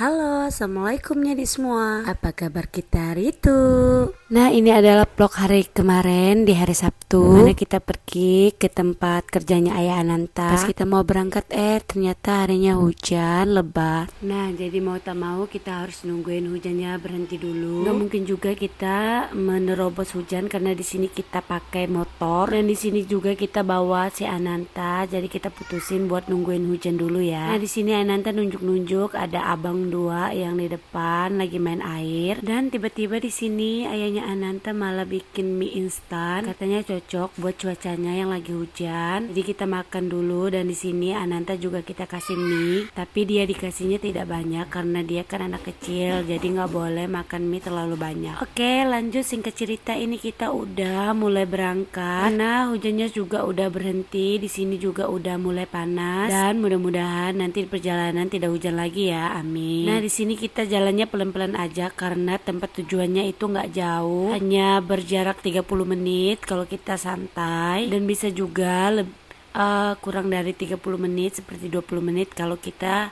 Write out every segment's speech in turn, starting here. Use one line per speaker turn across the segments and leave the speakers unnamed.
Halo, Assalamualaikumnya di semua Apa kabar kita hari itu? Nah ini adalah vlog hari kemarin di hari Sabtu hmm? Mana kita pergi ke tempat kerjanya Ayah Ananta Pas kita mau berangkat eh ternyata harinya hujan, lebat Nah jadi mau tak mau kita harus nungguin hujannya berhenti dulu Nggak mungkin juga kita menerobos hujan karena di sini kita pakai motor Dan di sini juga kita bawa si Ananta Jadi kita putusin buat nungguin hujan dulu ya Nah di sini Ananta nunjuk-nunjuk ada abang dua yang di depan lagi main air dan tiba-tiba di sini ayahnya Ananta malah bikin mie instan katanya cocok buat cuacanya yang lagi hujan jadi kita makan dulu dan di sini Ananta juga kita kasih mie tapi dia dikasihnya tidak banyak karena dia kan anak kecil jadi nggak boleh makan mie terlalu banyak oke lanjut singkat cerita ini kita udah mulai berangkat karena hujannya juga udah berhenti di sini juga udah mulai panas dan mudah-mudahan nanti perjalanan tidak hujan lagi ya amin Nah di sini kita jalannya pelan-pelan aja karena tempat tujuannya itu nggak jauh, hanya berjarak 30 menit kalau kita santai dan bisa juga uh, kurang dari 30 menit seperti 20 menit kalau kita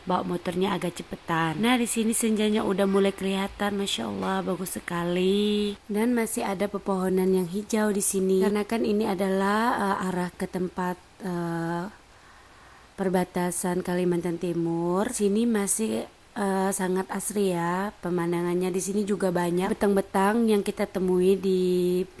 bawa motornya agak cepetan. Nah di sini senjanya udah mulai kelihatan, masya Allah bagus sekali. Dan masih ada pepohonan yang hijau di sini karena kan ini adalah uh, arah ke tempat uh, perbatasan Kalimantan Timur. Sini masih uh, sangat asri ya pemandangannya di sini juga banyak betang-betang yang kita temui di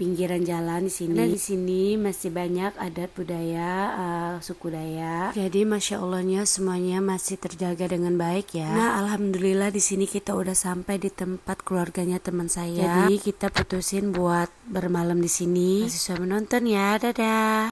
pinggiran jalan di sini di sini masih banyak adat budaya uh, suku Dayak jadi masya allahnya semuanya masih terjaga dengan baik ya nah alhamdulillah di sini kita udah sampai di tempat keluarganya teman saya jadi kita putusin buat bermalam di sini masih suami nonton ya dadah